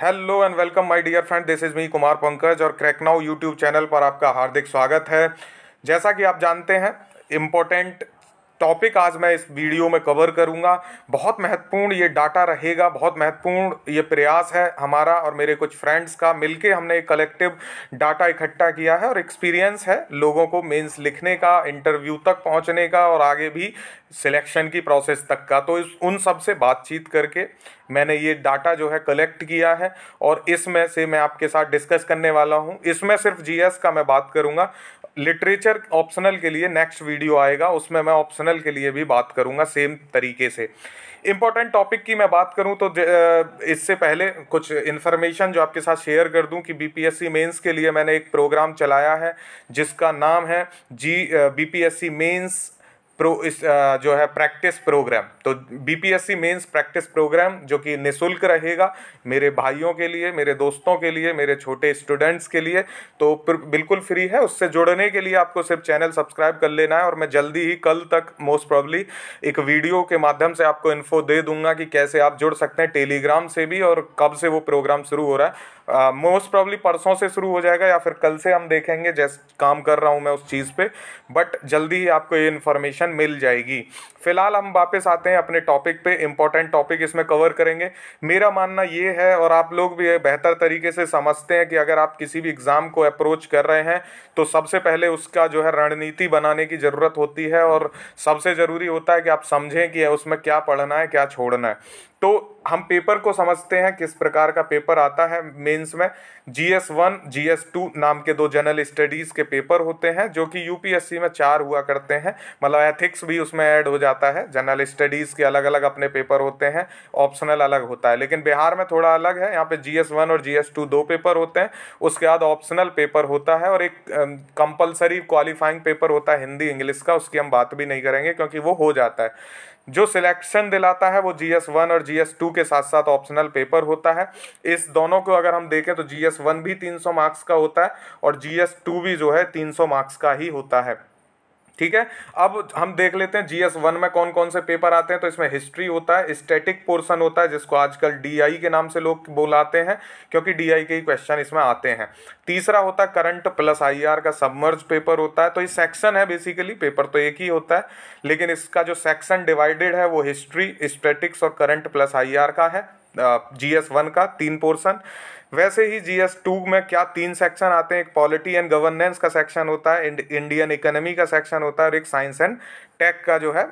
hello and welcome my dear friend this is me Kumar Pankaj और crack now YouTube channel पर आपका हार्दिक स्वागत है जैसा कि आप जानते हैं इम्पोर्टेंट टॉपिक आज मैं इस वीडियो में कवर करूंगा बहुत महत्वपूर्ण ये डाटा रहेगा बहुत महत्वपूर्ण ये प्रयास है हमारा और मेरे कुछ फ्रेंड्स का मिलके हमने एक कलेक्टिव डाटा इकट्ठा किया है और एक्सपीरियंस है लोगों को मेंस लिखने का इंटरव्यू तक पहुंचने का और आगे भी सिलेक्शन की प्रोसेस तक का तो इस उन सब से बातचीत करके मैंने ये डाटा जो है कलेक्ट किया है और इसमें से मैं आपके साथ डिस्कस करने वाला हूँ इसमें सिर्फ जी का मैं बात करूँगा लिटरेचर ऑप्शनल के लिए नेक्स्ट वीडियो आएगा उसमें मैं ऑप्शनल के लिए भी बात करूँगा सेम तरीके से इम्पॉर्टेंट टॉपिक की मैं बात करूं तो इससे पहले कुछ इन्फॉर्मेशन जो आपके साथ शेयर कर दूं कि बीपीएससी मेंस के लिए मैंने एक प्रोग्राम चलाया है जिसका नाम है जी बीपीएससी मेंस प्रो इस जो है प्रैक्टिस प्रोग्राम तो बीपीएससी मेंस प्रैक्टिस प्रोग्राम जो कि निशुल्क रहेगा मेरे भाइयों के लिए मेरे दोस्तों के लिए मेरे छोटे स्टूडेंट्स के लिए तो बिल्कुल फ्री है उससे जुड़ने के लिए आपको सिर्फ चैनल सब्सक्राइब कर लेना है और मैं जल्दी ही कल तक मोस्ट प्रॉब्ली एक वीडियो के माध्यम से आपको इन्फो दे दूंगा कि कैसे आप जुड़ सकते हैं टेलीग्राम से भी और कब से वो प्रोग्राम शुरू हो रहा है मोस्ट प्रॉब्ली परसों से शुरू हो जाएगा या फिर कल से हम देखेंगे जैस काम कर रहा हूँ मैं उस चीज़ पे बट जल्दी ही आपको ये इन्फॉर्मेशन मिल जाएगी फिलहाल हम वापस आते हैं अपने टॉपिक पे इम्पॉर्टेंट टॉपिक इसमें कवर करेंगे मेरा मानना ये है और आप लोग भी बेहतर तरीके से समझते हैं कि अगर आप किसी भी एग्ज़ाम को अप्रोच कर रहे हैं तो सबसे पहले उसका जो है रणनीति बनाने की ज़रूरत होती है और सबसे ज़रूरी होता है कि आप समझें कि उसमें क्या पढ़ना है क्या छोड़ना है तो हम पेपर को समझते हैं किस प्रकार का पेपर आता है मेंस में G S one G S two नाम के दो जनरल स्टडीज़ के पेपर होते हैं जो कि यूपीएससी में चार हुआ करते हैं मतलब एथिक्स भी उसमें ऐड हो जाता है जनरल स्टडीज़ के अलग अलग अपने पेपर होते हैं ऑप्शनल अलग होता है लेकिन बिहार में थोड़ा अलग है यहाँ पे जी एस वन और जी एस टू दो पेपर होते हैं उसके बाद ऑप्शनल पेपर होता है और एक कंपलसरी क्वालिफाइंग पेपर होता है हिंदी इंग्लिश का उसकी हम बात भी नहीं करेंगे क्योंकि वो हो जाता है जो सिलेक्शन दिलाता है वो जी एस वन और जी एस टू के साथ साथ ऑप्शनल पेपर होता है इस दोनों को अगर हम देखें तो जी एस वन भी तीन सौ मार्क्स का होता है और जी एस टू भी जो है तीन सौ मार्क्स का ही होता है ठीक है अब हम देख लेते हैं जीएस वन में कौन कौन से पेपर आते हैं तो इसमें हिस्ट्री होता है स्टैटिक पोर्शन होता है जिसको आजकल डीआई के नाम से लोग बोलाते हैं क्योंकि डीआई के ही क्वेश्चन इसमें आते हैं तीसरा होता है करंट प्लस आईआर का सबमर्ज पेपर होता है तो ये सेक्शन है बेसिकली पेपर तो एक ही होता है लेकिन इसका जो सेक्शन डिवाइडेड है वो हिस्ट्री स्टेटिक्स और करंट प्लस आई का है जी एस वन का तीन पोर्सन वैसे ही एस टू में क्या तीन सेक्शन आते हैं एक पॉलिटी एंड गवर्नेंस का सेक्शन होता है इंडियन इकोनॉमी का सेक्शन होता है और एक साइंस एंड टेक का जो है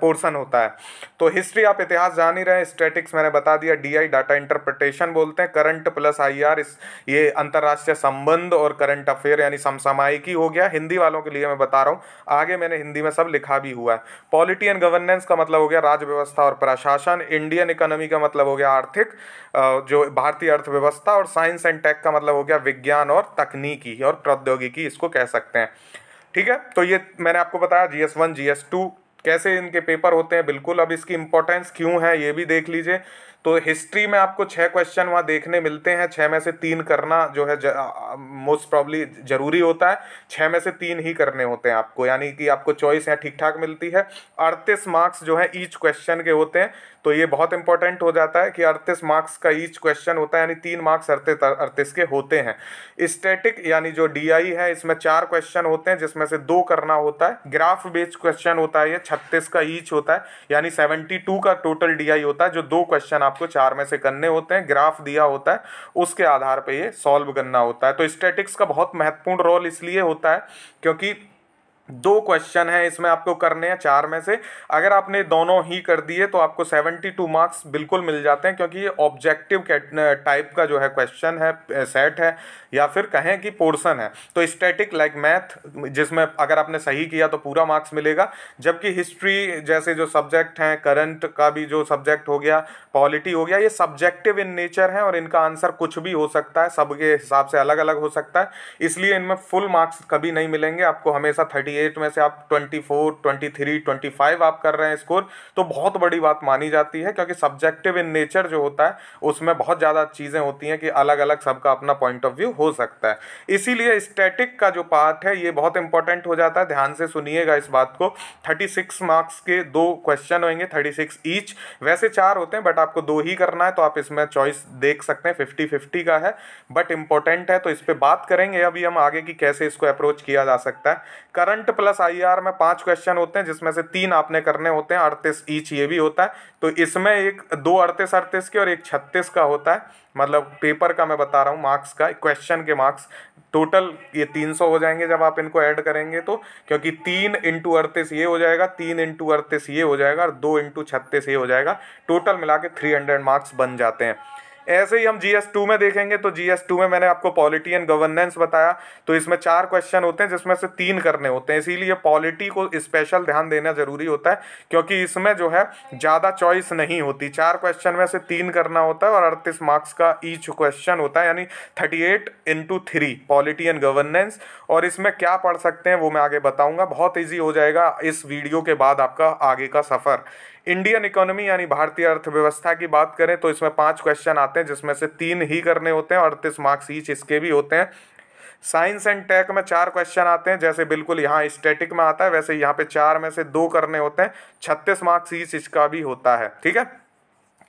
पोर्सन होता है तो हिस्ट्री आप इतिहास जान ही रहे हैं स्टेटिक्स मैंने बता दिया डीआई डाटा इंटरप्रिटेशन बोलते हैं करंट प्लस आईआर इस ये अंतर्राष्ट्रीय संबंध और करंट अफेयर यानी समसामायिकी हो गया हिंदी वालों के लिए मैं बता रहा हूँ आगे मैंने हिंदी में सब लिखा भी हुआ है पॉलिटी एंड गवर्नेंस का मतलब हो गया राज्य व्यवस्था और प्रशासन इंडियन इकोनॉमी का मतलब हो गया आर्थिक जो भारतीय अर्थव्यवस्था और साइंस एंड टेक का मतलब हो गया विज्ञान और तकनीकी और प्रौद्योगिकी इसको कह सकते हैं ठीक है तो ये मैंने आपको बताया G S one G S two कैसे इनके पेपर होते हैं बिल्कुल अब इसकी इंपॉर्टेंस क्यों है ये भी देख लीजिए तो हिस्ट्री में आपको छः क्वेश्चन वहाँ देखने मिलते हैं छः में से तीन करना जो है मोस्ट प्रॉब्ली ज़रूरी होता है छः में से तीन ही करने होते हैं आपको यानी कि आपको चॉइस यहाँ ठीक ठाक मिलती है अड़तीस मार्क्स जो है ईच क्वेश्चन के होते हैं तो ये बहुत इंपॉर्टेंट हो जाता है कि अड़तीस मार्क्स का ईच क्वेश्चन होता है यानी तीन मार्क्स अड़तीस अड़तीस के होते हैं स्टैटिक यानी जो डी है इसमें चार क्वेश्चन होते हैं जिसमें से दो करना होता है ग्राफ बेस्ड क्वेश्चन होता है ये छत्तीस का ईच होता है यानी सेवेंटी का टोटल डी होता है जो दो क्वेश्चन आप आपको चार में से करने होते हैं ग्राफ दिया होता है उसके आधार पर ये सॉल्व करना होता है तो स्टैटिक्स का बहुत महत्वपूर्ण रोल इसलिए होता है क्योंकि दो क्वेश्चन है इसमें आपको करने हैं चार में से अगर आपने दोनों ही कर दिए तो आपको 72 मार्क्स बिल्कुल मिल जाते हैं क्योंकि ये ऑब्जेक्टिव टाइप का जो है क्वेश्चन है सेट है या फिर कहें कि पोर्शन है तो स्टैटिक लाइक मैथ जिसमें अगर आपने सही किया तो पूरा मार्क्स मिलेगा जबकि हिस्ट्री जैसे जो सब्जेक्ट हैं करंट का भी जो सब्जेक्ट हो गया पॉलिटी हो गया ये सब्जेक्टिव इन नेचर है और इनका आंसर कुछ भी हो सकता है सबके हिसाब से अलग अलग हो सकता है इसलिए इनमें फुल मार्क्स कभी नहीं मिलेंगे आपको हमेशा थर्टी एट में से आप twenty four twenty three twenty five आप कर रहे हैं स्कोर तो बहुत बड़ी बात मानी जाती है क्योंकि सब्जेक्टिव इन नेचर जो होता है उसमें बहुत ज़्यादा चीज़ें होती हैं कि अलग अलग सबका अपना पॉइंट ऑफ व्यू हो सकता है इसीलिए स्टैटिक का जो पार्ट है ये बहुत इंपॉर्टेंट हो जाता है ध्यान से सुनिएगा इस बात को थर्टी सिक्स मार्क्स के दो क्वेश्चन होंगे थर्टी सिक्स ईच वैसे चार होते हैं बट आपको दो ही करना है तो आप इसमें चॉइस देख सकते हैं फिफ्टी फिफ्टी का है बट इंपॉर्टेंट है तो इस पर बात करेंगे अभी हम आगे कि कैसे इसको अप्रोच किया जा सकता है करंट करंट प्लस आईआर में पांच क्वेश्चन होते हैं जिसमें से तीन आपने करने होते हैं अड़तीस ईच ये भी होता है तो इसमें एक दो अड़तीस अड़तीस के और एक छत्तीस का होता है मतलब पेपर का मैं बता रहा हूँ मार्क्स का क्वेश्चन के मार्क्स टोटल ये तीन सौ हो जाएंगे जब आप इनको ऐड करेंगे तो क्योंकि तीन इंटू अड़तीस ये हो जाएगा तीन इंटू अड़तीस ये हो जाएगा और दो इंटू छत्तीस ये हो जाएगा टोटल मिला के थ्री हंड्रेड मार्क्स बन जाते हैं ऐसे ही हम जी एस टू में देखेंगे तो जी एस टू में मैंने आपको पॉलिटी एंड गवर्नेंस बताया तो इसमें चार क्वेश्चन होते हैं जिसमें से तीन करने होते हैं इसीलिए पॉलिटी को स्पेशल ध्यान देना जरूरी होता है क्योंकि इसमें जो है ज़्यादा चॉइस नहीं होती चार क्वेश्चन में से तीन करना होता है और अड़तीस मार्क्स का ईच क्वेश्चन होता है यानी thirty eight into three polity and governance और इसमें क्या पढ़ सकते हैं वो मैं आगे बताऊँगा बहुत ईजी हो जाएगा इस वीडियो के बाद आपका आगे का सफ़र इंडियन इकोनॉमी यानी भारतीय अर्थव्यवस्था की बात करें तो इसमें पाँच क्वेश्चन आते हैं जिसमें से तीन ही करने होते हैं अड़तीस मार्क्स ईच इसके भी होते हैं साइंस एंड टेक में चार क्वेश्चन आते हैं जैसे बिल्कुल यहाँ स्टैटिक में आता है वैसे यहाँ पे चार में से दो करने होते हैं छत्तीस मार्क्स ईच इसका भी होता है ठीक है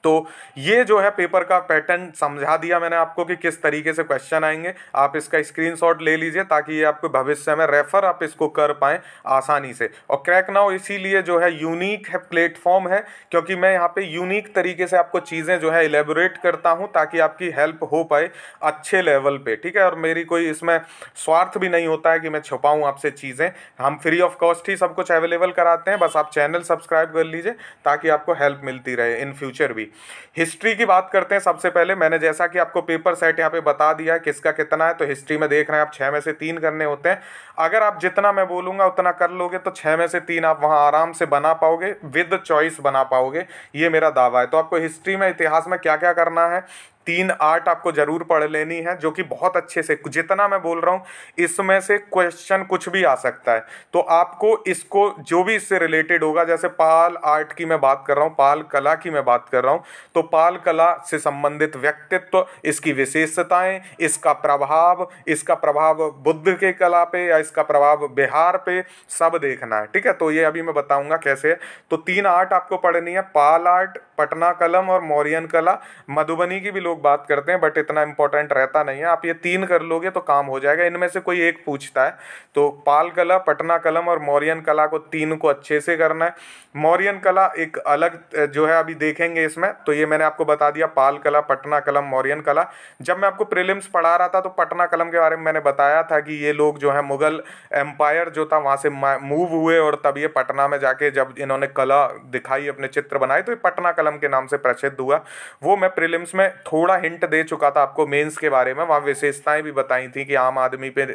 तो ये जो है पेपर का पैटर्न समझा दिया मैंने आपको कि किस तरीके से क्वेश्चन आएंगे आप इसका स्क्रीनशॉट ले लीजिए ताकि ये आपको भविष्य में रेफर आप इसको कर पाएँ आसानी से और क्रैक नाउ इसीलिए जो है यूनिक है प्लेटफॉर्म है क्योंकि मैं यहाँ पे यूनिक तरीके से आपको चीज़ें जो है एलेबोरेट करता हूँ ताकि आपकी हेल्प हो पाए अच्छे लेवल पर ठीक है और मेरी कोई इसमें स्वार्थ भी नहीं होता है कि मैं छुपाऊँ आपसे चीज़ें हम फ्री ऑफ कॉस्ट ही सब कुछ अवेलेबल कराते हैं बस आप चैनल सब्सक्राइब कर लीजिए ताकि आपको हेल्प मिलती रहे इन फ्यूचर भी हिस्ट्री की बात करते हैं सबसे पहले मैंने जैसा कि आपको पेपर सेट यहाँ पे बता दिया है किसका कितना है तो हिस्ट्री में देख रहे हैं आप छः में से तीन करने होते हैं अगर आप जितना मैं बोलूँगा उतना कर लोगे तो छः में से तीन आप वहाँ आराम से बना पाओगे विद चॉइस बना पाओगे ये मेरा दावा है तो आपको हिस्ट्री में इतिहास में क्या क्या करना है तीन आर्ट आपको ज़रूर पढ़ लेनी है जो कि बहुत अच्छे से जितना मैं बोल रहा हूँ इसमें से क्वेश्चन कुछ भी आ सकता है तो आपको इसको जो भी इससे रिलेटेड होगा जैसे पाल आर्ट की मैं बात कर रहा हूँ पाल कला की मैं बात कर रहा हूँ तो पाल कला से संबंधित व्यक्तित्व इसकी विशेषताएं इसका प्रभाव इसका प्रभाव बुद्ध के कला पे या इसका प्रभाव बिहार पे सब देखना है ठीक है तो ये अभी मैं बताऊँगा कैसे तो तीन आर्ट आपको पढ़नी है पाल आर्ट पटना कलम और मौर्यन कला मधुबनी की भी लोग बात करते हैं बट इतना इंपॉर्टेंट रहता नहीं है आप ये तीन कर लोगे तो काम हो जाएगा इनमें से कोई एक पूछता है तो पाल कला पटना कलम और मौर्यन कला को तीन को अच्छे से करना है मौर्यन कला एक अलग जो है अभी देखेंगे इसमें तो ये मैंने आपको बता दिया पाल कला पटना कलम मौर्यन कला जब मैं आपको प्रिलिम्स पढ़ा रहा था तो पटना कलम के बारे में मैंने बताया था कि ये लोग जो है मुगल एम्पायर जो था वहाँ से मूव हुए और तब ये पटना में जाके जब इन्होंने कला दिखाई अपने चित्र बनाए तो ये पटना कला कलम के नाम से प्रसिद्ध हुआ वो मैं प्रिलिम्स में थोड़ा हिंट दे चुका था आपको मेंस के बारे में वहाँ विशेषताएं भी बताई थी कि आम आदमी पे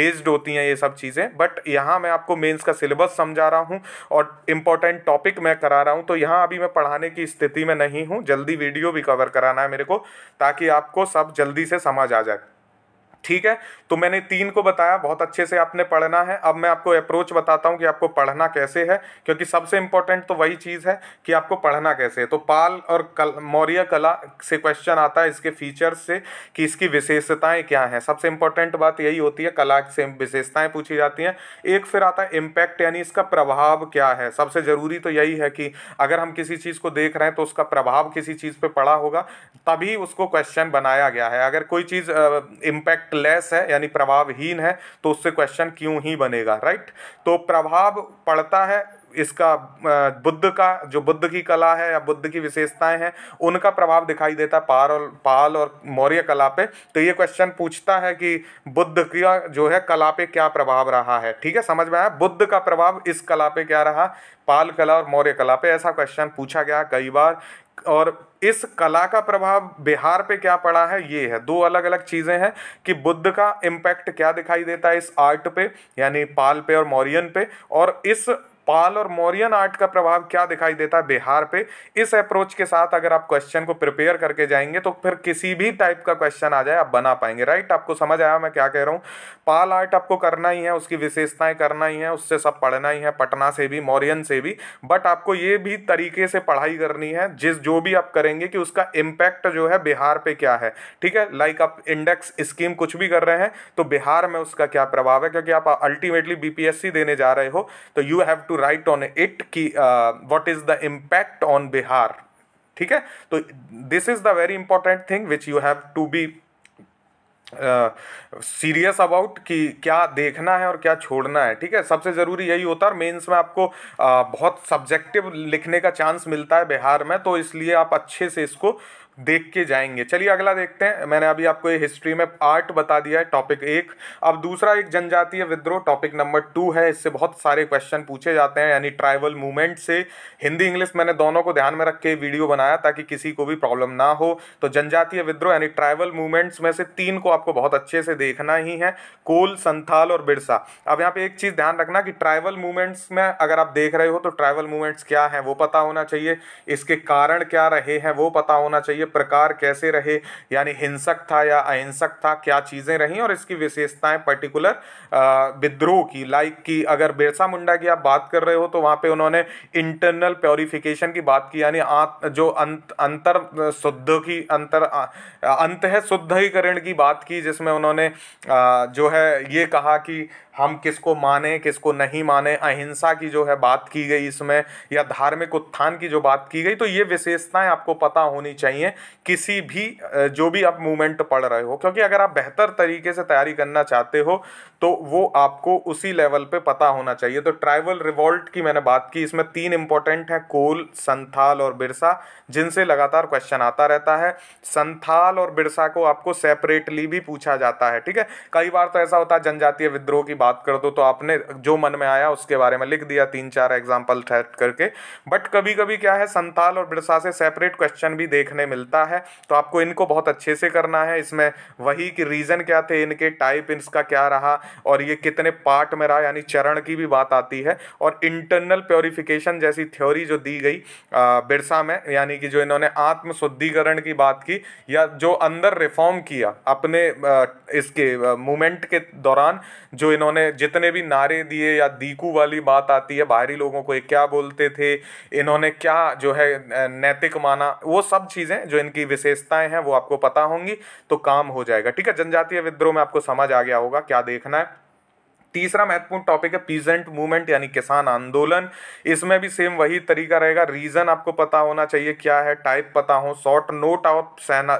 बेस्ड होती हैं ये सब चीज़ें बट यहाँ मैं आपको मेंस का सिलेबस समझा रहा हूँ और इम्पोर्टेंट टॉपिक मैं करा रहा हूँ तो यहाँ अभी मैं पढ़ाने की स्थिति में नहीं हूँ जल्दी वीडियो भी कवर कराना है मेरे को ताकि आपको सब जल्दी से समझ आ जाए ठीक है तो मैंने तीन को बताया बहुत अच्छे से आपने पढ़ना है अब मैं आपको अप्रोच बताता हूँ कि आपको पढ़ना कैसे है क्योंकि सबसे इंपॉर्टेंट तो वही चीज़ है कि आपको पढ़ना कैसे है तो पाल और कल मौर्य कला से क्वेश्चन आता है इसके फीचर्स से कि इसकी विशेषताएँ क्या हैं सबसे इंपॉर्टेंट बात यही होती है कला से विशेषताएँ पूछी जाती हैं एक फिर आता है इम्पैक्ट यानी इसका प्रभाव क्या है सबसे ज़रूरी तो यही है कि अगर हम किसी चीज़ को देख रहे हैं तो उसका प्रभाव किसी चीज़ पर पड़ा होगा तभी उसको क्वेश्चन बनाया गया है अगर कोई चीज़ इम्पैक्ट इफेक्टलेस है यानी प्रभावहीन है तो उससे क्वेश्चन क्यों ही बनेगा राइट तो प्रभाव पड़ता है इसका बुद्ध का जो बुद्ध की कला है या बुद्ध की विशेषताएं हैं उनका प्रभाव दिखाई देता है पार और पाल और मौर्य कला पे तो ये क्वेश्चन पूछता है कि बुद्ध का जो है कला पे क्या प्रभाव रहा है ठीक है समझ में आया बुद्ध का प्रभाव इस कला पे क्या रहा पाल कला और मौर्य कला पे ऐसा क्वेश्चन पूछा गया कई बार और इस कला का प्रभाव बिहार पे क्या पड़ा है ये है दो अलग अलग चीज़ें हैं कि बुद्ध का इम्पैक्ट क्या दिखाई देता है इस आर्ट पे यानी पाल पे और मौर्यन पे और इस पाल और मौर्यन आर्ट का प्रभाव क्या दिखाई देता है बिहार पे इस अप्रोच के साथ अगर आप क्वेश्चन को प्रिपेयर करके जाएंगे तो फिर किसी भी टाइप का क्वेश्चन आ जाए आप बना पाएंगे राइट आपको समझ आया मैं क्या कह रहा हूँ पाल आर्ट आपको करना ही है उसकी विशेषताएं करना ही है उससे सब पढ़ना ही है पटना से भी मौर्यन से भी बट आपको ये भी तरीके से पढ़ाई करनी है जिस जो भी आप करेंगे कि उसका इम्पैक्ट जो है बिहार पर क्या है ठीक है लाइक आप इंडेक्स स्कीम कुछ भी कर रहे हैं तो बिहार में उसका क्या प्रभाव है क्योंकि आप अल्टीमेटली बीपीएससी देने जा रहे हो तो you have to write on it की what is the impact on Bihar ठीक है तो this is the very important thing which you have to be serious uh, about कि क्या देखना है और क्या छोड़ना है ठीक है सबसे ज़रूरी यही होता है और मेन्स में आपको uh, बहुत सब्जेक्टिव लिखने का चांस मिलता है बिहार में तो इसलिए आप अच्छे से इसको देख के जाएंगे चलिए अगला देखते हैं मैंने अभी आपको ये हिस्ट्री में आर्ट बता दिया है टॉपिक एक अब दूसरा एक जनजातीय विद्रोह टॉपिक नंबर टू है इससे बहुत सारे क्वेश्चन पूछे जाते हैं यानी ट्राइबल मूवमेंट से हिंदी इंग्लिश मैंने दोनों को ध्यान में रख के वीडियो बनाया ताकि किसी को भी प्रॉब्लम ना हो तो जनजातीय विद्रोह यानी ट्राइबल मूवमेंट्स में से तीन को आपको बहुत अच्छे से देखना ही है कोल संथाल और बिरसा अब यहाँ पर एक चीज़ ध्यान रखना कि ट्राइबल मूवमेंट्स में अगर आप देख रहे हो तो ट्राइबल मूवमेंट्स क्या हैं वो पता होना चाहिए इसके कारण क्या रहे हैं वो पता होना चाहिए प्रकार कैसे रहे यानी हिंसक था या अहिंसक था क्या चीज़ें रहीं और इसकी विशेषताएं पर्टिकुलर विद्रोह की लाइक की अगर बिरसा मुंडा की आप बात कर रहे हो तो वहाँ पे उन्होंने इंटरनल प्योरिफिकेशन की बात की यानी आत जो अंत अंतर शुद्ध की अंतर अंत है शुद्धिकरण की बात की जिसमें उन्होंने जो है ये कहा कि हम किसको माने किसको नहीं माने अहिंसा की जो है बात की गई इसमें या धार्मिक उत्थान की जो बात की गई तो ये विशेषताएं आपको पता होनी चाहिए किसी भी जो भी आप मूवमेंट पढ़ रहे हो क्योंकि अगर आप बेहतर तरीके से तैयारी करना चाहते हो तो वो आपको उसी लेवल पे पता होना चाहिए तो ट्राइबल रिवॉल्ट की मैंने बात की इसमें तीन इंपॉर्टेंट हैं कोल संथाल और बिरसा जिनसे लगातार क्वेश्चन आता रहता है संथाल और बिरसा को आपको सेपरेटली भी पूछा जाता है ठीक है कई बार तो ऐसा होता है जनजातीय विद्रोह की बात बात कर दो तो आपने जो मन में आया उसके बारे में लिख दिया तीन चार एग्जाम्पल सेट करके बट कभी कभी क्या है संताल और बिरसा से सेपरेट क्वेश्चन भी देखने मिलता है तो आपको इनको बहुत अच्छे से करना है इसमें वही कि रीज़न क्या थे इनके टाइप इनका क्या रहा और ये कितने पार्ट में रहा यानी चरण की भी बात आती है और इंटरनल प्योरिफिकेशन जैसी थ्योरी जो दी गई बिरसा में यानी कि जो इन्होंने आत्मशुद्धिकरण की बात की या जो अंदर रिफॉर्म किया अपने इसके मूवमेंट के दौरान जो इन्होंने इन्होंने जितने भी नारे दिए या दीकू वाली बात आती है बाहरी लोगों को ये क्या बोलते थे इन्होंने क्या जो है नैतिक माना वो सब चीज़ें जो इनकी विशेषताएं हैं वो आपको पता होंगी तो काम हो जाएगा ठीक है जनजातीय विद्रोह में आपको समझ आ गया होगा क्या देखना है तीसरा महत्वपूर्ण टॉपिक है पीजेंट मूवमेंट यानी किसान आंदोलन इसमें भी सेम वही तरीका रहेगा रीजन आपको पता होना चाहिए क्या है टाइप पता हो शॉर्ट नोट ऑफ सहना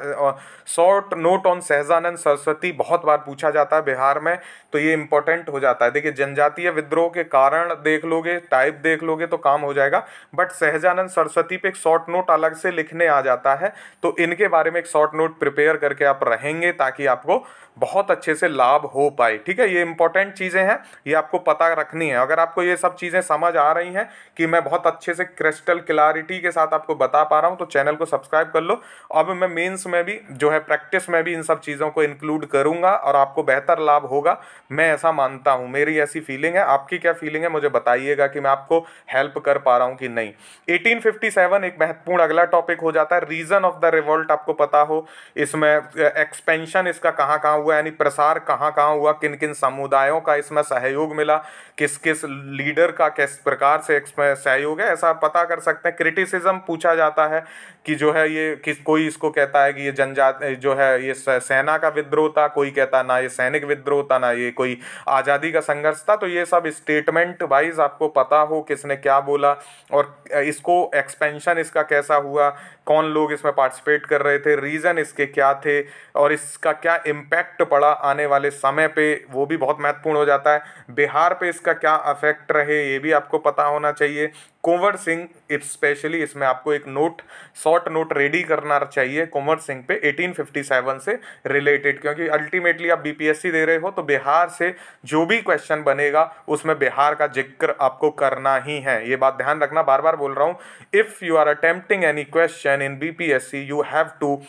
short note on Sahajanand Saraswati बहुत बार पूछा जाता है बिहार में तो ये इंपॉर्टेंट हो जाता है देखिए जनजातीय विद्रोह के कारण देख लोगे टाइप देख लोगे तो काम हो जाएगा बट सहजानंद सरस्वती पे एक शॉर्ट नोट अलग से लिखने आ जाता है तो इनके बारे में एक शॉर्ट नोट प्रिपेयर करके आप रहेंगे ताकि आपको बहुत अच्छे से लाभ हो पाए ठीक है ये इंपॉर्टेंट चीज़ है चीज़ें हैं ये आपको पता रखनी है अगर आपको ये सब चीज़ें समझ आ रही हैं कि मैं बहुत अच्छे से क्रिस्टल क्लैरिटी के साथ आपको बता पा रहा हूँ तो चैनल को सब्सक्राइब कर लो अब मैं मेन्स में भी जो है प्रैक्टिस में भी इन सब चीज़ों को इंक्लूड करूँगा और आपको बेहतर लाभ होगा मैं ऐसा मानता हूँ मेरी ऐसी फीलिंग है आपकी क्या फीलिंग है मुझे बताइएगा कि मैं आपको हेल्प कर पा रहा हूँ कि नहीं एटीन एक महत्वपूर्ण अगला टॉपिक हो जाता है रीजन ऑफ द रिवोल्ट आपको पता हो इसमें एक्सपेंशन इसका कहाँ कहाँ हुआ यानी प्रसार कहाँ कहाँ हुआ किन किन समुदायों का इस इसमें सहयोग मिला किस किस लीडर का किस प्रकार से इसमें सहयोग है ऐसा पता कर सकते हैं क्रिटिसिज्म पूछा जाता है कि जो है ये किस कोई इसको कहता है कि ये जनजाति जो है ये सेना का विद्रोह था कोई कहता ना ये सैनिक विद्रोह था ना ये कोई आज़ादी का संघर्ष था तो ये सब स्टेटमेंट वाइज आपको पता हो किसने क्या बोला और इसको एक्सपेंशन इसका कैसा हुआ कौन लोग इसमें पार्टिसिपेट कर रहे थे रीज़न इसके क्या थे और इसका क्या इम्पैक्ट पड़ा आने वाले समय पे वो भी बहुत महत्वपूर्ण हो जाता है बिहार पे इसका क्या अफेक्ट रहे ये भी आपको पता होना चाहिए कुंवर सिंह स्पेशली इसमें आपको एक नोट शॉर्ट नोट रेडी करना चाहिए कुंवर सिंह पे 1857 से रिलेटेड क्योंकि अल्टीमेटली आप बीपीएससी दे रहे हो तो बिहार से जो भी क्वेश्चन बनेगा उसमें बिहार का जिक्र आपको करना ही है ये बात ध्यान रखना बार बार बोल रहा हूँ if you are attempting any question in B you have to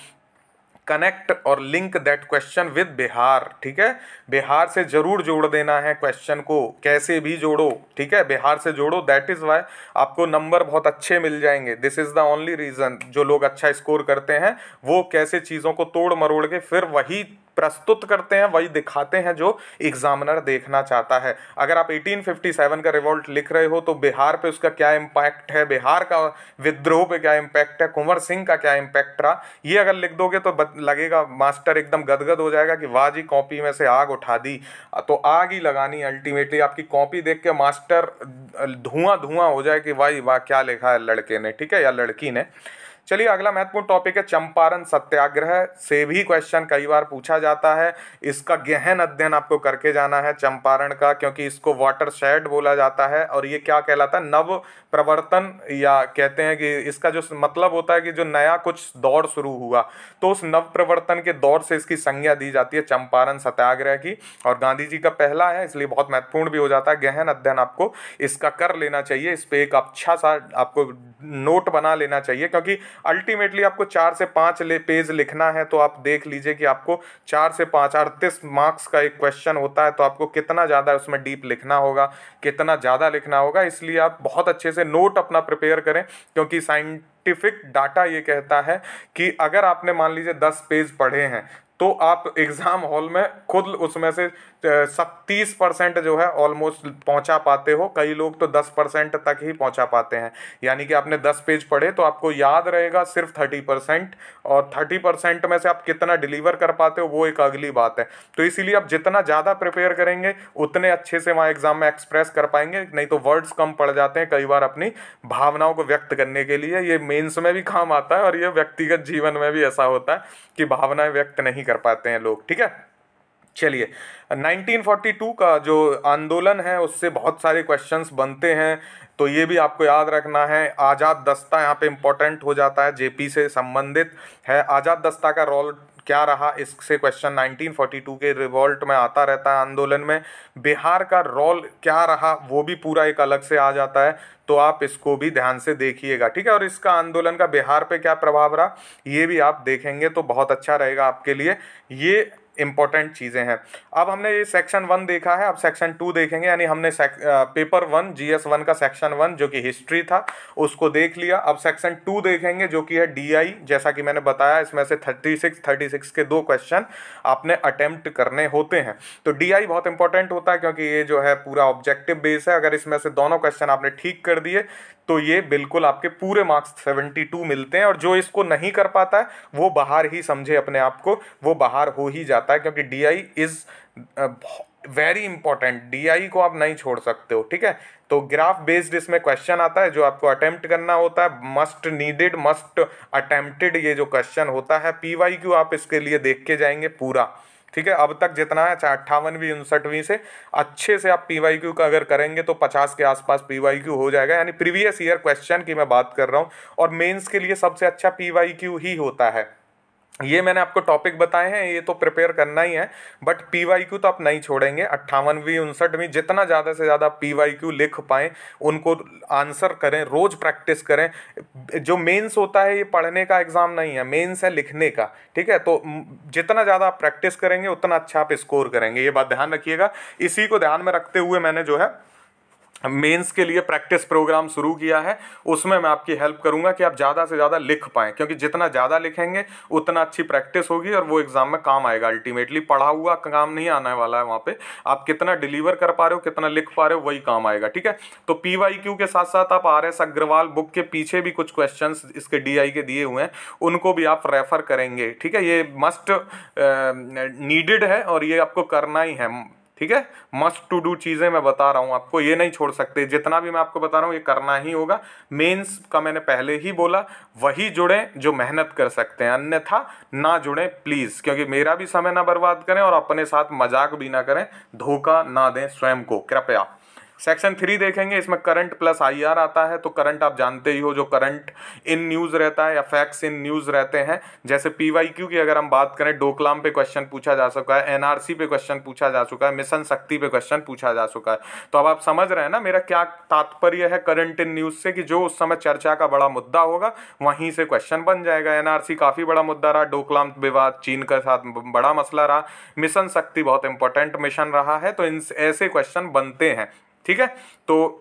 connect और link that question with Bihar ठीक है बिहार से जरूर जोड़ देना है क्वेश्चन को कैसे भी जोड़ो ठीक है बिहार से जोड़ो दैट इज़ वाई आपको नंबर बहुत अच्छे मिल जाएंगे this is the only reason जो लोग अच्छा स्कोर करते हैं वो कैसे चीज़ों को तोड़ मरोड़ के फिर वही प्रस्तुत करते हैं वही दिखाते हैं जो एग्जामिनर देखना चाहता है अगर आप 1857 का रिवोल्ट लिख रहे हो तो बिहार पे उसका क्या इम्पैक्ट है बिहार का विद्रोह पे क्या इम्पैक्ट है कुंवर सिंह का क्या इम्पैक्ट रहा ये अगर लिख दोगे तो लगेगा मास्टर एकदम गदगद हो जाएगा कि वाह जी कॉपी में से आग उठा दी तो आग ही लगानी अल्टीमेटली आपकी कॉपी देख के मास्टर धुआं धुआं हो जाए कि वाह वाह क्या लिखा है लड़के ने ठीक है या लड़की ने चलिए अगला महत्वपूर्ण टॉपिक है चंपारण सत्याग्रह से भी क्वेश्चन कई बार पूछा जाता है इसका गहन अध्ययन आपको करके जाना है चंपारण का क्योंकि इसको वाटर शेड बोला जाता है और ये क्या कहलाता है नव प्रवर्तन या कहते हैं कि इसका जो मतलब होता है कि जो नया कुछ दौर शुरू हुआ तो उस नव प्रवर्तन के दौर से इसकी संज्ञा दी जाती है चंपारण सत्याग्रह की और गांधी जी का पहला है इसलिए बहुत महत्वपूर्ण भी हो जाता है गहन अध्ययन आपको इसका कर लेना चाहिए इस पर एक अच्छा सा आपको नोट बना लेना चाहिए क्योंकि अल्टीमेटली आपको चार से पाँच ले, पेज लिखना है तो आप देख लीजिए कि आपको चार से पाँच अड़तीस मार्क्स का एक क्वेश्चन होता है तो आपको कितना ज़्यादा उसमें डीप लिखना होगा कितना ज़्यादा लिखना होगा इसलिए आप बहुत अच्छे से से नोट अपना प्रिपेयर करें क्योंकि साइंटिफिक डाटा ये कहता है कि अगर आपने मान लीजिए दस पेज पढ़े हैं तो आप एग्ज़ाम हॉल में खुद उसमें से तीस परसेंट जो है ऑलमोस्ट पहुंचा पाते हो कई लोग तो दस परसेंट तक ही पहुंचा पाते हैं यानी कि आपने दस पेज पढ़े तो आपको याद रहेगा सिर्फ थर्टी परसेंट और थर्टी परसेंट में से आप कितना डिलीवर कर पाते हो वो एक अगली बात है तो इसीलिए आप जितना ज़्यादा प्रिपेयर करेंगे उतने अच्छे से वहाँ एग्ज़ाम में एक्सप्रेस कर पाएंगे नहीं तो वर्ड्स कम पड़ जाते हैं कई बार अपनी भावनाओं को व्यक्त करने के लिए ये मेन्स में भी काम आता है और ये व्यक्तिगत जीवन में भी ऐसा होता है कि भावनाएं व्यक्त नहीं कर पाते हैं लोग ठीक है चलिए 1942 का जो आंदोलन है उससे बहुत सारे क्वेश्चंस बनते हैं तो ये भी आपको याद रखना है आज़ाद दस्ता यहाँ पे इम्पोर्टेंट हो जाता है जेपी से संबंधित है आज़ाद दस्ता का रोल क्या रहा इससे क्वेश्चन 1942 के रिवॉल्ट में आता रहता है आंदोलन में बिहार का रोल क्या रहा वो भी पूरा एक अलग से आ जाता है तो आप इसको भी ध्यान से देखिएगा ठीक है और इसका आंदोलन का बिहार पे क्या प्रभाव रहा ये भी आप देखेंगे तो बहुत अच्छा रहेगा आपके लिए ये इम्पॉर्टेंट चीज़ें हैं अब हमने ये सेक्शन वन देखा है अब सेक्शन टू देखेंगे यानी हमने paper one G S one का सेक्शन वन जो कि हिस्ट्री था उसको देख लिया अब सेक्शन टू देखेंगे जो कि है डी आई जैसा कि मैंने बताया इसमें से थर्टी सिक्स थर्टी सिक्स के दो क्वेश्चन आपने अटैम्प्ट करने होते हैं तो डी आई बहुत इंपॉर्टेंट होता है क्योंकि ये जो है पूरा ऑब्जेक्टिव बेस है अगर इसमें से दोनों क्वेश्चन आपने ठीक कर दिए तो ये बिल्कुल आपके पूरे मार्क्स 72 मिलते हैं और जो इसको नहीं कर पाता है वो बाहर ही समझे अपने आप को वो बाहर हो ही जाता है क्योंकि D I is very important D को आप नहीं छोड़ सकते हो ठीक है तो ग्राफ बेस्ड इसमें क्वेश्चन आता है जो आपको अटेम्प्ट करना होता है मस्ट नीडेड मस्ट अटेम्प्टेड ये जो क्वेश्चन होता है पी वाई आप इसके लिए देख के जाएंगे पूरा ठीक है अब तक जितना है चाहे अट्ठावनवीं उनसठवीं से अच्छे से आप पी वाई क्यू का अगर करेंगे तो पचास के आसपास पी वाई क्यू हो जाएगा यानी प्रीवियस ईयर क्वेश्चन की मैं बात कर रहा हूँ और मेन्स के लिए सबसे अच्छा पी वाई क्यू ही होता है ये मैंने आपको टॉपिक बताए हैं ये तो प्रिपेयर करना ही है बट पी वाई क्यू तो आप नहीं छोड़ेंगे अट्ठावनवीं उनसठवीं जितना ज़्यादा से ज़्यादा पी वाई क्यू लिख पाएँ उनको आंसर करें रोज़ प्रैक्टिस करें जो मेंस होता है ये पढ़ने का एग्ज़ाम नहीं है मेंस है लिखने का ठीक है तो जितना ज़्यादा आप प्रैक्टिस करेंगे उतना अच्छा आप स्कोर करेंगे ये बात ध्यान रखिएगा इसी को ध्यान में रखते हुए मैंने जो है मेंस के लिए प्रैक्टिस प्रोग्राम शुरू किया है उसमें मैं आपकी हेल्प करूंगा कि आप ज़्यादा से ज़्यादा लिख पाएँ क्योंकि जितना ज़्यादा लिखेंगे उतना अच्छी प्रैक्टिस होगी और वो एग्ज़ाम में काम आएगा अल्टीमेटली पढ़ा हुआ काम नहीं आने वाला है वहाँ पर आप कितना डिलीवर कर पा रहे हो कितना लिख पा रहे हो वही काम आएगा ठीक है तो पी के साथ साथ आप आर अग्रवाल बुक के पीछे भी कुछ क्वेश्चन इसके डी के दिए हुए हैं उनको भी आप रेफ़र करेंगे ठीक है ये मस्ट नीडिड है और ये आपको करना ही है ठीक है मस्ट टू डू चीज़ें मैं बता रहा हूँ आपको ये नहीं छोड़ सकते जितना भी मैं आपको बता रहा हूँ ये करना ही होगा मेंस का मैंने पहले ही बोला वही जुड़ें जो मेहनत कर सकते हैं अन्यथा ना जुड़ें प्लीज़ क्योंकि मेरा भी समय ना बर्बाद करें और अपने साथ मजाक भी ना करें धोखा ना दें स्वयं को कृपया सेक्शन थ्री देखेंगे इसमें करंट प्लस आर आता है तो करंट आप जानते ही हो जो करंट इन न्यूज़ रहता है या फैक्ट्स इन न्यूज़ रहते हैं जैसे क्यू की अगर हम बात करें डोकलाम पे क्वेश्चन पूछा जा चुका है एनआरसी पे क्वेश्चन पूछा जा चुका है मिशन शक्ति पे क्वेश्चन पूछा जा चुका है तो अब आप समझ रहे हैं ना मेरा क्या तात्पर्य है करंट इन न्यूज़ से कि जो उस समय चर्चा का बड़ा मुद्दा होगा वहीं से क्वेश्चन बन जाएगा एनआरसी काफ़ी बड़ा मुद्दा रहा डोकलाम विवाद चीन के साथ बड़ा मसला रहा मिशन शक्ति बहुत इंपॉर्टेंट मिशन रहा है तो इन ऐसे क्वेश्चन बनते हैं ठीक है तो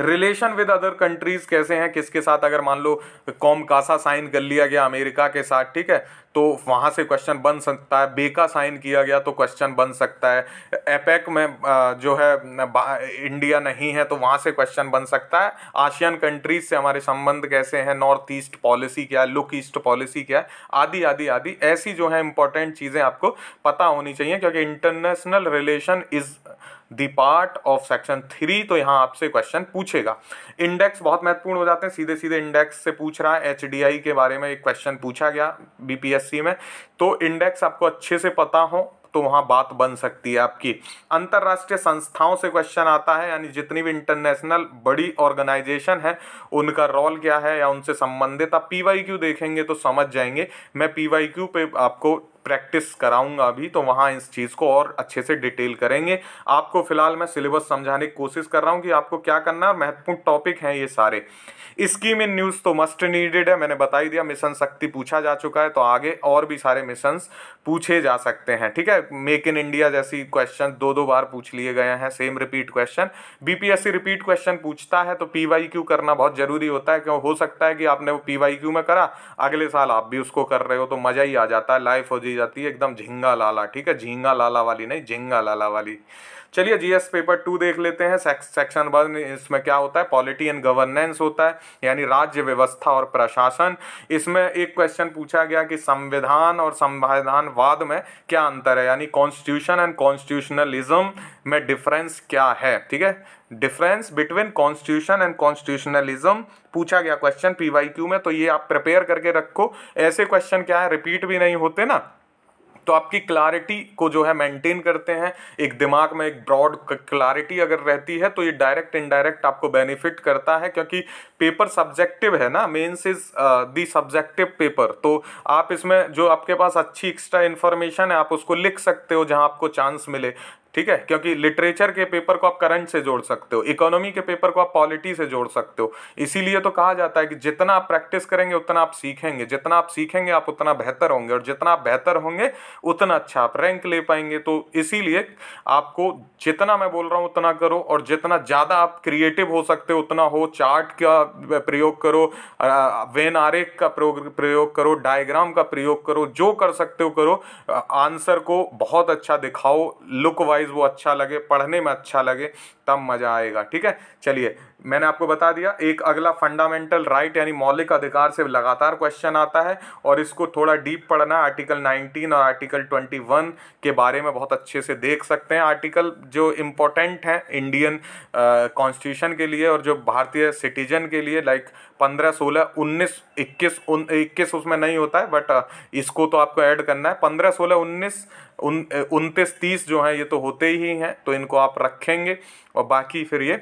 रिलेशन विद अदर कंट्रीज कैसे हैं किसके साथ अगर मान लो कॉम कासा साइन कर लिया गया अमेरिका के साथ ठीक है तो वहाँ से क्वेश्चन बन सकता है बेका साइन किया गया तो क्वेश्चन बन सकता है एपेक में जो है इंडिया नहीं है तो वहाँ से क्वेश्चन बन सकता है आशियन कंट्रीज से हमारे संबंध कैसे हैं नॉर्थ ईस्ट पॉलिसी क्या है लुक ईस्ट पॉलिसी क्या है आदि आदि आदि ऐसी जो है इंपॉर्टेंट चीज़ें आपको पता होनी चाहिए क्योंकि international relation is the part of section three तो यहाँ आपसे क्वेश्चन पूछेगा इंडेक्स बहुत महत्वपूर्ण हो जाते हैं सीधे सीधे इंडेक्स से पूछ रहा है एच के बारे में एक क्वेश्चन पूछा गया सी में तो इंडेक्स आपको अच्छे से पता हो तो वहाँ बात बन सकती है आपकी अंतर्राष्ट्रीय संस्थाओं से क्वेश्चन आता है यानी जितनी भी इंटरनेशनल बड़ी ऑर्गेनाइजेशन है उनका रोल क्या है या उनसे संबंधित आप पी देखेंगे तो समझ जाएंगे मैं पी पे आपको प्रैक्टिस कराऊंगा अभी तो वहाँ इस चीज़ को और अच्छे से डिटेल करेंगे आपको फिलहाल मैं सिलेबस समझाने की कोशिश कर रहा हूँ कि आपको क्या करना है महत्वपूर्ण टॉपिक हैं ये सारे स्कीम इन न्यूज़ तो मस्ट नीडेड है मैंने बताई दिया मिशन शक्ति पूछा जा चुका है तो आगे और भी सारे मिशन पूछे जा सकते हैं ठीक है मेक इन इंडिया जैसी क्वेश्चन दो दो बार पूछ लिए गए हैं same repeat question BPSC repeat question पूछता है तो पीवाई क्यू करना बहुत ज़रूरी होता है क्यों हो सकता है कि आपने वो पीवाई क्यू में करा अगले साल आप भी उसको कर रहे हो तो मज़ा ही आ जाता है लाइफ हो जी दी जाती है एकदम झींगा लाला ठीक है झींगा लाला वाली नहीं झींगा लाला वाली चलिए जीएस पेपर टू देख लेते हैं सेक्शन वन इसमें क्या होता है पॉलिटी एंड गवर्नेंस होता है यानी राज्य व्यवस्था और प्रशासन इसमें एक क्वेश्चन पूछा गया कि संविधान और संविधानवाद में क्या अंतर है यानी कॉन्स्टिट्यूशन एंड कॉन्स्टिट्यूशनलिज्म में डिफरेंस क्या है ठीक है difference between constitution and constitutionalism पूछा गया क्वेश्चन पीवाईक्यू में तो ये आप प्रिपेयर करके रखो ऐसे क्वेश्चन क्या है रिपीट भी नहीं होते ना तो आपकी क्लैरिटी को जो है मेंटेन करते हैं एक दिमाग में एक ब्रॉड क्लैरिटी अगर रहती है तो ये डायरेक्ट इनडायरेक्ट आपको बेनिफिट करता है क्योंकि पेपर सब्जेक्टिव है ना mains is the subjective paper तो आप इसमें जो आपके पास अच्छी एक्स्ट्रा इन्फॉर्मेशन है आप उसको लिख सकते हो जहाँ आपको चांस मिले ठीक है क्योंकि लिटरेचर के पेपर को आप करंट से जोड़ सकते हो इकोनॉमी के पेपर को आप पॉलिटी से जोड़ सकते हो इसीलिए तो कहा जाता है कि जितना आप प्रैक्टिस करेंगे उतना आप सीखेंगे जितना आप सीखेंगे आप उतना बेहतर होंगे और जितना आप बेहतर होंगे उतना अच्छा आप रैंक ले पाएंगे तो इसीलिए आपको जितना मैं बोल रहा हूँ उतना करो और जितना ज़्यादा आप क्रिएटिव हो सकते हो उतना हो चार्ट का प्रयोग करो वेन आरेख का प्रयोग करो डायग्राम का प्रयोग करो जो कर सकते हो करो आंसर को बहुत अच्छा दिखाओ लुक वाइज वाइज वो अच्छा लगे पढ़ने में अच्छा लगे तब मज़ा आएगा ठीक है चलिए मैंने आपको बता दिया एक अगला फंडामेंटल राइट यानी मौलिक अधिकार से लगातार क्वेश्चन आता है और इसको थोड़ा डीप पढ़ना आर्टिकल 19 और आर्टिकल 21 के बारे में बहुत अच्छे से देख सकते हैं आर्टिकल जो इम्पोर्टेंट हैं इंडियन कॉन्स्टिट्यूशन के लिए और जो भारतीय सिटीजन के लिए लाइक पंद्रह सोलह उन्नीस इक्कीस उन इक्कीस उसमें नहीं होता है बट इसको तो आपको ऐड करना है पंद्रह सोलह उन्नीस उन उनतीस तीस जो हैं ये तो होते ही हैं तो इनको आप रखेंगे और बाकी फिर ये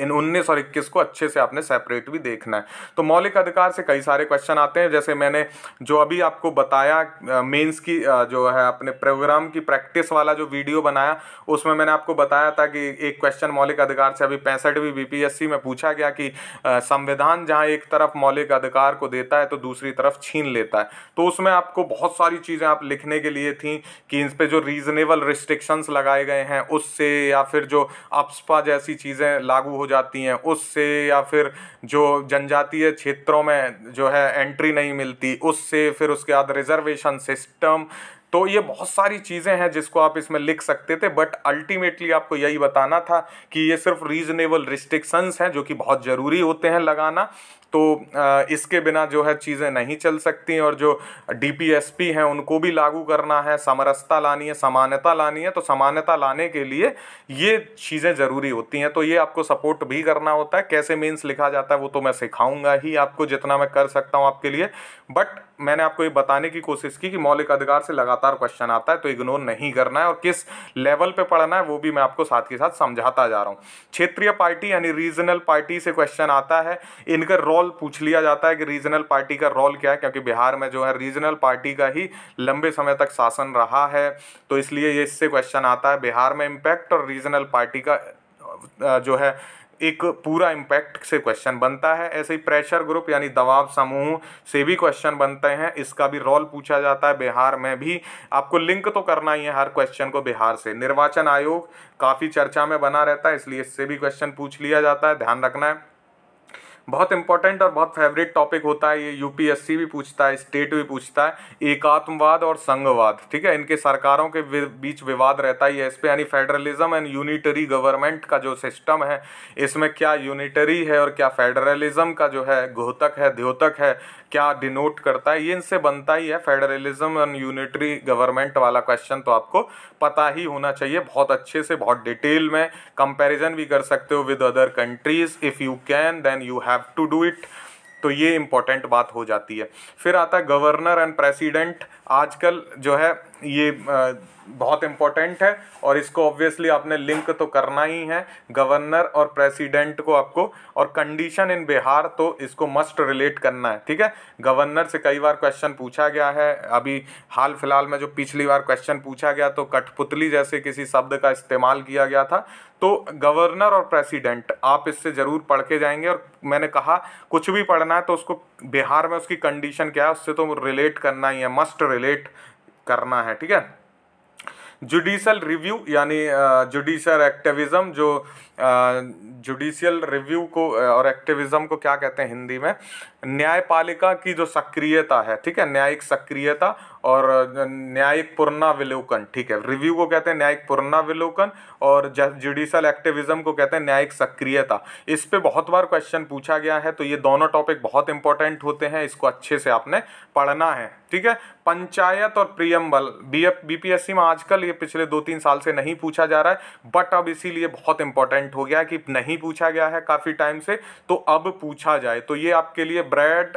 इन उन्नीस और इक्कीस को अच्छे से आपने सेपरेट भी देखना है तो मौलिक अधिकार से कई सारे क्वेश्चन आते हैं जैसे मैंने जो अभी आपको बताया मेंस की जो है अपने प्रोग्राम की प्रैक्टिस वाला जो वीडियो बनाया उसमें मैंने आपको बताया था कि एक क्वेश्चन मौलिक अधिकार से अभी पैंसठवीं बीपीएससी में पूछा गया कि संविधान जहाँ एक तरफ मौलिक अधिकार को देता है तो दूसरी तरफ छीन लेता है तो उसमें आपको बहुत सारी चीज़ें आप लिखने के लिए थी कि इस पर जो रीज़नेबल रिस्ट्रिक्शंस लगाए गए हैं उससे या फिर जो अप्सपा जैसी चीज़ें लागू हो जाती हैं उससे या फिर जो जनजातीय क्षेत्रों में जो है एंट्री नहीं मिलती उससे फिर उसके बाद रिजर्वेशन सिस्टम तो ये बहुत सारी चीज़ें हैं जिसको आप इसमें लिख सकते थे बट अल्टीमेटली आपको यही बताना था कि ये सिर्फ रीजनेबल रिस्ट्रिक्शंस हैं जो कि बहुत ज़रूरी होते हैं लगाना तो इसके बिना जो है चीज़ें नहीं चल सकती और जो डीपीएसपी हैं उनको भी लागू करना है समरसता लानी है समानता लानी है तो समानता लाने के लिए ये चीज़ें ज़रूरी होती हैं तो ये आपको सपोर्ट भी करना होता है कैसे मीन्स लिखा जाता है वो तो मैं सिखाऊंगा ही आपको जितना मैं कर सकता हूँ आपके लिए बट मैंने आपको ये बताने की कोशिश की कि मौलिक अधिकार से लगा लगातार क्वेश्चन आता है तो इग्नोर नहीं करना है और किस लेवल पे पढ़ना है वो भी मैं आपको साथ के साथ समझाता जा रहा हूँ क्षेत्रीय पार्टी यानी रीजनल पार्टी से क्वेश्चन आता है इनका रोल पूछ लिया जाता है कि रीजनल पार्टी का रोल क्या है क्योंकि बिहार में जो है रीजनल पार्टी का ही लंबे समय तक शासन रहा है तो इसलिए ये इससे क्वेश्चन आता है बिहार में इम्पैक्ट और रीजनल पार्टी का जो है एक पूरा इम्पैक्ट से क्वेश्चन बनता है ऐसे ही प्रेशर ग्रुप यानी दबाव समूह से भी क्वेश्चन बनते हैं इसका भी रोल पूछा जाता है बिहार में भी आपको लिंक तो करना ही है हर क्वेश्चन को बिहार से निर्वाचन आयोग काफ़ी चर्चा में बना रहता है इसलिए इससे भी क्वेश्चन पूछ लिया जाता है ध्यान रखना है बहुत इंपॉर्टेंट और बहुत फेवरेट टॉपिक होता है ये यूपीएससी भी पूछता है स्टेट भी पूछता है एकात्मवाद और संघवाद ठीक है इनके सरकारों के बीच विवाद रहता ही है इस पर यानी फेडरलिज्म एंड यूनिटरी गवर्नमेंट का जो सिस्टम है इसमें क्या यूनिटरी है और क्या फेडरलिज्म का जो है घोतक है द्योतक है क्या डिनोट करता है ये इनसे बनता ही है फेडरलिज्म एंड यूनिटरी गवर्नमेंट वाला क्वेश्चन तो आपको पता ही होना चाहिए बहुत अच्छे से बहुत डिटेल में कंपैरिजन भी कर सकते हो with other countries if you can then you have have to do it तो ये इम्पॉर्टेंट बात हो जाती है फिर आता है गवर्नर एंड प्रेसिडेंट आजकल जो है ये बहुत इम्पोर्टेंट है और इसको ऑब्वियसली आपने लिंक तो करना ही है गवर्नर और प्रेसिडेंट को आपको और कंडीशन इन बिहार तो इसको मस्ट रिलेट करना है ठीक है गवर्नर से कई बार क्वेश्चन पूछा गया है अभी हाल फिलहाल में जो पिछली बार क्वेश्चन पूछा गया तो कठपुतली जैसे किसी शब्द का इस्तेमाल किया गया था तो गवर्नर और प्रेसिडेंट आप इससे ज़रूर पढ़ के जाएंगे और मैंने कहा कुछ भी पढ़ना है तो उसको बिहार में उसकी कंडीशन क्या है उससे तो रिलेट करना ही है मस्ट रिलेट करना है ठीक है जुडिशल रिव्यू यानी जुडिशल एक्टिविज़म जो जुडिशियल रिव्यू को और एक्टिविज़म को क्या कहते हैं हिंदी में न्यायपालिका की जो सक्रियता है ठीक है न्यायिक सक्रियता और न्यायिक पुनर्विलोकन ठीक है रिव्यू को कहते हैं न्यायिक पुनर्विलोकन और जुडिशल एक्टिविज़म को कहते हैं न्यायिक सक्रियता इस पर बहुत बार क्वेश्चन पूछा गया है तो ये दोनों टॉपिक बहुत इंपॉर्टेंट होते हैं इसको अच्छे से आपने पढ़ना है ठीक है पंचायत और प्रियम्बल बी बीपीएससी में आजकल लिए पिछले दो तीन साल से नहीं पूछा जा रहा है बट अब इसीलिए बहुत इंपॉर्टेंट हो गया कि नहीं पूछा गया है काफ़ी टाइम से तो अब पूछा जाए तो ये आपके लिए ब्रेड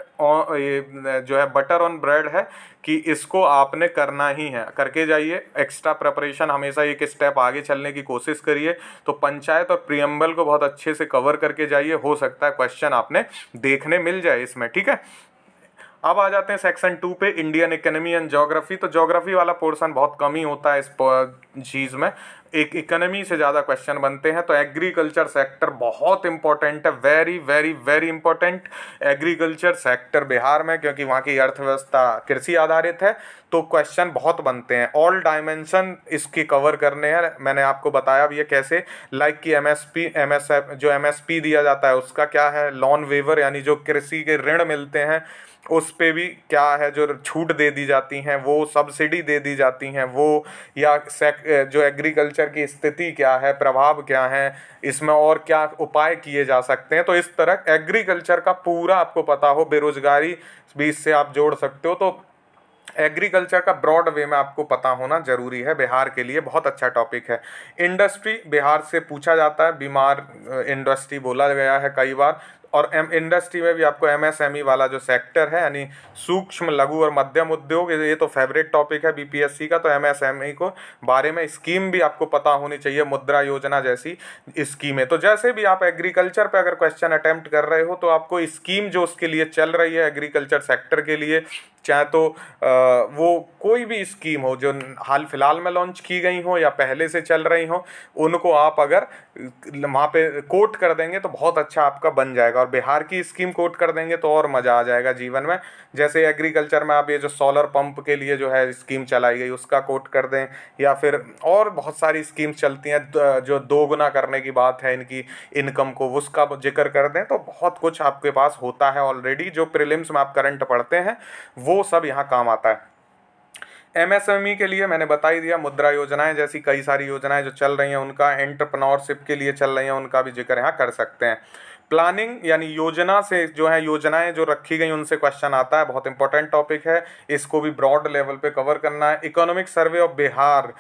जो है बटर ऑन ब्रेड है कि इसको आपने करना ही है करके जाइए एक्स्ट्रा प्रेपरेशन हमेशा एक स्टेप आगे चलने की कोशिश करिए तो पंचायत और प्रियम्बल को बहुत अच्छे से कवर करके जाइए हो सकता है क्वेश्चन आपने देखने मिल जाए इसमें ठीक है अब आ जाते हैं सेक्शन टू पे इंडियन इकोनॉमी एंड जोग्राफी तो जोग्राफी वाला पोर्सन बहुत कम ही होता है इस चीज़ में एक इकोनॉमी से ज़्यादा क्वेश्चन बनते हैं तो एग्रीकल्चर सेक्टर बहुत इंपॉर्टेंट है very very very important agriculture sector Bihar में क्योंकि वहाँ की अर्थव्यवस्था कृषि आधारित है तो क्वेश्चन बहुत बनते हैं ऑल डायमेंशन इसकी कवर करने हैं मैंने आपको बताया भी है कैसे लाइक like कि एस एफ जो एम एस पी दिया जाता है उसका क्या है लॉन वेवर यानी जो कृषि के ऋण मिलते हैं उस पर भी क्या है जो छूट दे दी जाती हैं वो सब्सिडी दे दी जाती हैं वो या जो एग्रीकल्चर की स्थिति क्या है प्रभाव क्या है इसमें और क्या उपाय किए जा सकते हैं तो इस तरह एग्रीकल्चर का पूरा आपको पता हो बेरोजगारी भी इससे आप जोड़ सकते हो तो एग्रीकल्चर का ब्रॉड वे में आपको पता होना जरूरी है बिहार के लिए बहुत अच्छा टॉपिक है इंडस्ट्री बिहार से पूछा जाता है बीमार इंडस्ट्री बोला गया है कई बार और एम इंडस्ट्री में भी आपको एमएसएमई e वाला जो सेक्टर है यानी सूक्ष्म लघु और मध्यम उद्योग ये तो फेवरेट टॉपिक है बीपीएससी का तो एमएसएमई e को बारे में स्कीम भी आपको पता होनी चाहिए मुद्रा योजना जैसी स्कीमें तो जैसे भी आप एग्रीकल्चर पर अगर क्वेश्चन अटैम्प्ट कर रहे हो तो आपको स्कीम जो उसके लिए चल रही है एग्रीकल्चर सेक्टर के लिए चाहे तो वो कोई भी स्कीम हो जो हाल फिलहाल में लॉन्च की गई हो या पहले से चल रही हो उनको आप अगर वहाँ पे कोट कर देंगे तो बहुत अच्छा आपका बन जाएगा और बिहार की स्कीम कोट कर देंगे तो और मज़ा आ जाएगा जीवन में जैसे एग्रीकल्चर में आप ये जो सोलर पंप के लिए जो है स्कीम चलाई गई उसका कोट कर दें या फिर और बहुत सारी स्कीम्स चलती हैं जो दोगुना करने की बात है इनकी इनकम को उसका जिक्र कर दें तो बहुत कुछ आपके पास होता है ऑलरेडी जो प्रिलिम्स में आप करंट पढ़ते हैं वो वो सब यहाँ काम आता है एमएसएमई e के लिए मैंने बता ही दिया मुद्रा योजनाएं जैसी कई सारी योजनाएं जो चल रही हैं उनका एंटरप्रनोरशिप के लिए चल रही हैं उनका भी जिक्र यहाँ कर सकते हैं प्लानिंग यानी योजना से जो है योजनाएं जो रखी गई उनसे क्वेश्चन आता है बहुत इंपॉर्टेंट टॉपिक है इसको भी ब्रॉड लेवल पे कवर करना है इकोनॉमिक सर्वे ऑफ बिहार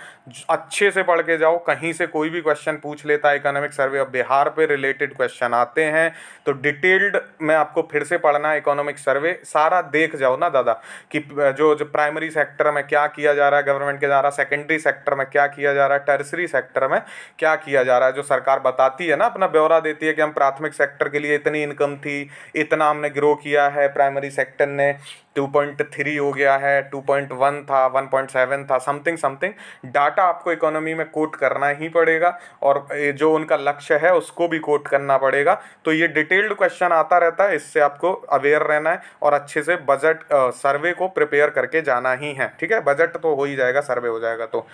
अच्छे से पढ़ के जाओ कहीं से कोई भी क्वेश्चन पूछ लेता है इकोनॉमिक सर्वे ऑफ बिहार पे रिलेटेड क्वेश्चन आते हैं तो डिटेल्ड में आपको फिर से पढ़ना है इकोनॉमिक सर्वे सारा देख जाओ ना दादा कि जो जो प्राइमरी सेक्टर में क्या किया जा रहा है गवर्नमेंट के द्वारा सेकेंडरी सेक्टर में क्या किया जा रहा है टर्सरी सेक्टर में क्या किया जा रहा है जो सरकार बताती है ना अपना ब्यौरा देती है कि हम प्राथमिक सेक्टर सेक्टर के लिए इतनी इनकम थी इतना हमने ग्रो किया है प्राइमरी सेक्टर ने 2.3 हो गया है 2.1 था 1.7 था समथिंग समथिंग डाटा आपको इकोनॉमी में कोट करना ही पड़ेगा और जो उनका लक्ष्य है उसको भी कोट करना पड़ेगा तो ये डिटेल्ड क्वेश्चन आता रहता है इससे आपको अवेयर रहना है और अच्छे से बजट सर्वे को प्रिपेयर करके जाना ही है ठीक है बजट तो हो ही जाएगा सर्वे हो जाएगा तो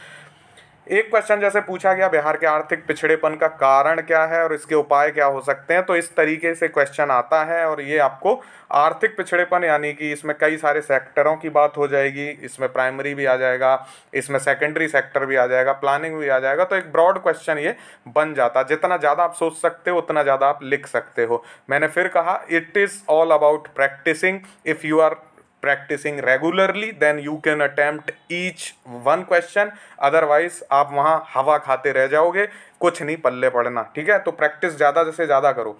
एक क्वेश्चन जैसे पूछा गया बिहार के आर्थिक पिछड़ेपन का कारण क्या है और इसके उपाय क्या हो सकते हैं तो इस तरीके से क्वेश्चन आता है और ये आपको आर्थिक पिछड़ेपन यानी कि इसमें कई सारे सेक्टरों की बात हो जाएगी इसमें प्राइमरी भी आ जाएगा इसमें सेकेंडरी सेक्टर भी आ जाएगा प्लानिंग भी आ जाएगा तो एक ब्रॉड क्वेश्चन ये बन जाता है जितना ज़्यादा आप सोच सकते हो उतना ज़्यादा आप लिख सकते हो मैंने फिर कहा it is all about practising if you are practising regularly then you can attempt each one question otherwise आप वहाँ हवा खाते रह जाओगे कुछ नहीं पल्ले पड़ना ठीक है तो प्रैक्टिस ज़्यादा से ज़्यादा करो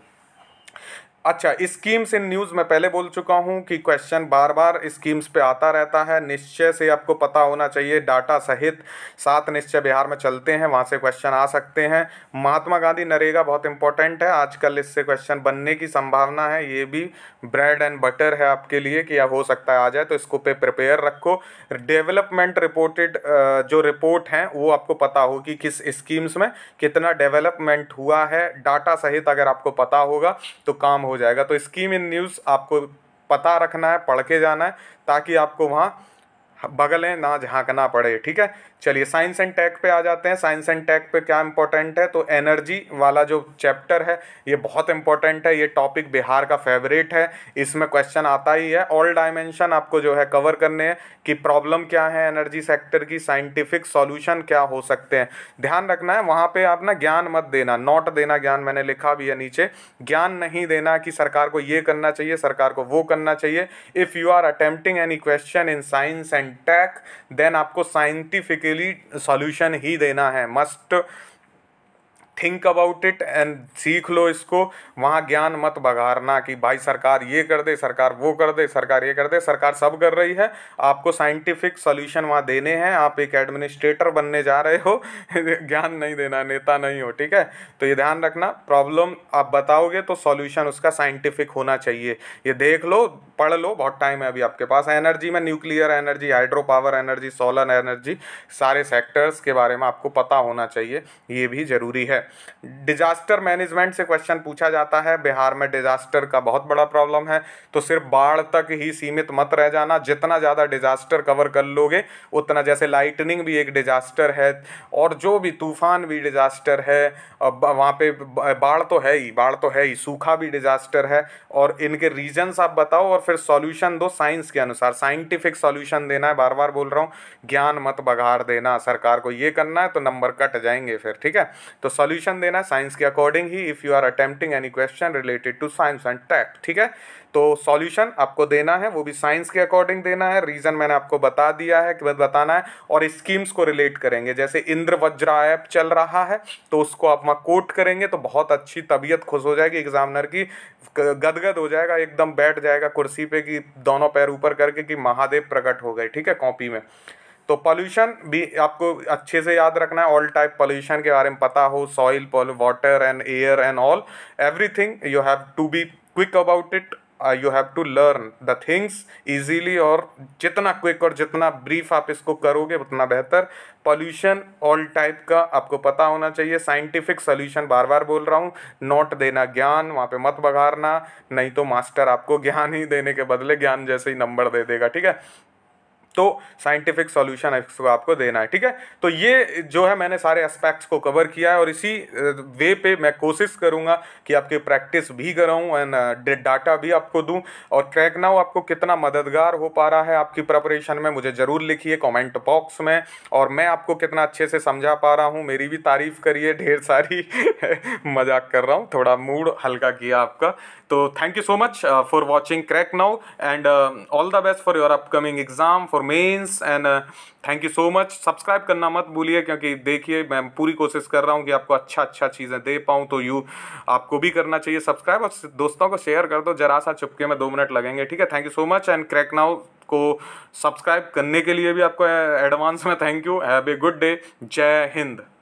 अच्छा स्कीम्स इन न्यूज़ में पहले बोल चुका हूँ कि क्वेश्चन बार बार स्कीम्स पे आता रहता है निश्चय से आपको पता होना चाहिए डाटा सहित सात निश्चय बिहार में चलते हैं वहाँ से क्वेश्चन आ सकते हैं महात्मा गांधी नरेगा बहुत इंपॉर्टेंट है आजकल इससे क्वेश्चन बनने की संभावना है ये भी ब्रेड एंड बटर है आपके लिए कि अब हो सकता है आ जाए तो इसको पे प्रिपेयर रखो डेवलपमेंट रिपोर्टेड जो रिपोर्ट हैं वो आपको पता होगी किस स्कीम्स में कितना डेवलपमेंट हुआ है डाटा सहित अगर आपको पता होगा तो काम हो जाएगा तो स्कीम इन न्यूज़ आपको पता रखना है पढ़ के जाना है ताकि आपको वहाँ बगलें ना झांकना पड़े ठीक है चलिए साइंस एंड टेक पे आ जाते हैं साइंस एंड टेक पे क्या इंपॉर्टेंट है तो एनर्जी वाला जो चैप्टर है ये बहुत इंपॉर्टेंट है ये टॉपिक बिहार का फेवरेट है इसमें क्वेश्चन आता ही है ऑल डायमेंशन आपको जो है कवर करने हैं कि प्रॉब्लम क्या है एनर्जी सेक्टर की साइंटिफिक सॉल्यूशन क्या हो सकते हैं ध्यान रखना है वहाँ पर आप ना ज्ञान मत देना नॉट देना ज्ञान मैंने लिखा भी है नीचे ज्ञान नहीं देना कि सरकार को ये करना चाहिए सरकार को वो करना चाहिए if you are attempting any question in science and and tech then आपको साइंटिफिकली सॉल्यूशन ही देना है must think about it and सीख लो इसको वहाँ ज्ञान मत बघारना कि भाई सरकार ये कर दे सरकार वो कर दे सरकार ये कर दे सरकार सब कर रही है आपको साइंटिफिक सोल्यूशन वहाँ देने हैं आप एक एडमिनिस्ट्रेटर बनने जा रहे हो ज्ञान नहीं देना नेता नहीं हो ठीक है तो ये ध्यान रखना प्रॉब्लम आप बताओगे तो सोल्यूशन उसका साइंटिफिक होना चाहिए ये देख लो पढ़ लो बहुत टाइम है अभी आपके पास एनर्जी में nuclear energy hydro power energy solar energy सारे सेक्टर्स के बारे में आपको पता होना चाहिए ये भी ज़रूरी है डिजास्टर मैनेजमेंट से क्वेश्चन पूछा जाता है बिहार में डिजास्टर का बहुत बड़ा प्रॉब्लम है तो सिर्फ बाढ़ तक ही सीमित मत रह जाना जितना ज़्यादा डिजास्टर कवर कर लोगे उतना जैसे लाइटनिंग भी एक डिजास्टर है और जो भी तूफान भी डिजास्टर है वहाँ पे बाढ़ तो है ही बाढ़ तो है ही सूखा भी डिजास्टर है और इनके रीजन्स आप बताओ और फिर सॉल्यूशन दो साइंस के अनुसार साइंटिफिक सॉल्यूशन देना है बार बार बोल रहा हूँ ज्ञान मत बघार देना सरकार को ये करना है तो नंबर कट जाएंगे फिर ठीक है तो सॉल्यूशन सॉल्यूशन देना साइंस के अकॉर्डिंग ही if you are attempting any question related to science and tech ठीक है तो सॉल्यूशन आपको देना है वो भी साइंस के अकॉर्डिंग देना है रीज़न मैंने आपको बता दिया है कि बताना है और स्कीम्स को रिलेट करेंगे जैसे इंद्र वज्रा ऐप चल रहा है तो उसको आप वहाँ कोट करेंगे तो बहुत अच्छी तबीयत खुश हो जाएगी एग्जामिनर की गदगद हो जाएगा एकदम बैठ जाएगा कुर्सी पे कि दोनों पैर ऊपर करके कि महादेव प्रकट हो गए ठीक है कॉपी में तो पॉल्यूशन भी आपको अच्छे से याद रखना है ऑल टाइप पॉल्यूशन के बारे में पता हो soil water and air and all everything you have to be quick about it you have to learn the things easily और जितना क्विक और जितना ब्रीफ आप इसको करोगे उतना बेहतर पॉल्यूशन ऑल टाइप का आपको पता होना चाहिए साइंटिफिक सोल्यूशन बार बार बोल रहा हूँ नोट देना ज्ञान वहाँ पे मत बघारना नहीं तो मास्टर आपको ज्ञान ही देने के बदले ज्ञान जैसे ही नंबर दे देगा ठीक है तो साइंटिफिक सॉल्यूशन इसको आपको देना है ठीक है तो ये जो है मैंने सारे एस्पेक्ट्स को कवर किया है और इसी वे पे मैं कोशिश करूँगा कि आपकी प्रैक्टिस भी कराऊँ एंड डाटा भी आपको दूँ और ट्रैक नाउ आपको कितना मददगार हो पा रहा है आपकी प्रपरेशन में मुझे ज़रूर लिखिए कॉमेंट बॉक्स में और मैं आपको कितना अच्छे से समझा पा रहा हूँ मेरी भी तारीफ़ करिए ढेर सारी मजाक कर रहा हूँ थोड़ा मूड हल्का किया आपका तो thank you so much for watching crack now and all the best for your upcoming exam for mains and thank you so much subscribe करना मत भूलिए क्योंकि देखिए मैं पूरी कोशिश कर रहा हूँ कि आपको अच्छा अच्छा चीज़ें दे पाऊँ तो यू आपको भी करना चाहिए सब्सक्राइब और दोस्तों को शेयर कर दो जरा सा चुपके में दो मिनट लगेंगे ठीक है thank you so much and crack now को सब्सक्राइब करने के लिए भी आपको एडवांस uh, में thank you have a good day जय हिंद